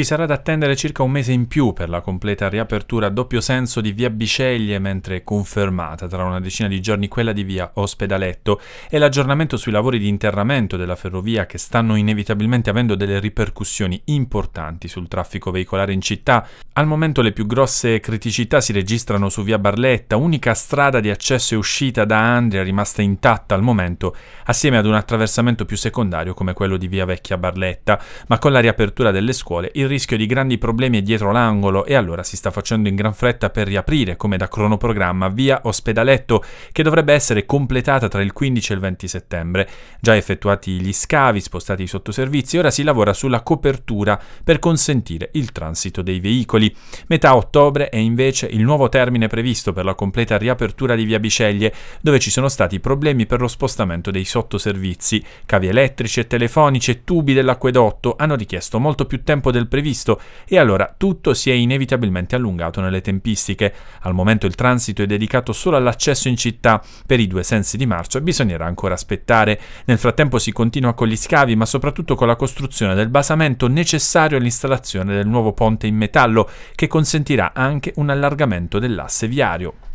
Ci sarà da attendere circa un mese in più per la completa riapertura a doppio senso di via Bisceglie, mentre confermata tra una decina di giorni quella di via Ospedaletto, e l'aggiornamento sui lavori di interramento della ferrovia che stanno inevitabilmente avendo delle ripercussioni importanti sul traffico veicolare in città, al momento le più grosse criticità si registrano su via Barletta, unica strada di accesso e uscita da Andria rimasta intatta al momento, assieme ad un attraversamento più secondario come quello di via Vecchia Barletta, ma con la riapertura delle scuole il rischio di grandi problemi è dietro l'angolo e allora si sta facendo in gran fretta per riaprire, come da cronoprogramma, via Ospedaletto, che dovrebbe essere completata tra il 15 e il 20 settembre. Già effettuati gli scavi, spostati i sottoservizi, ora si lavora sulla copertura per consentire il transito dei veicoli metà ottobre è invece il nuovo termine previsto per la completa riapertura di via Biceglie, dove ci sono stati problemi per lo spostamento dei sottoservizi. Cavi elettrici e telefonici e tubi dell'acquedotto hanno richiesto molto più tempo del previsto e allora tutto si è inevitabilmente allungato nelle tempistiche. Al momento il transito è dedicato solo all'accesso in città, per i due sensi di marcia bisognerà ancora aspettare. Nel frattempo si continua con gli scavi, ma soprattutto con la costruzione del basamento necessario all'installazione del nuovo ponte in metallo, che consentirà anche un allargamento dell'asse viario.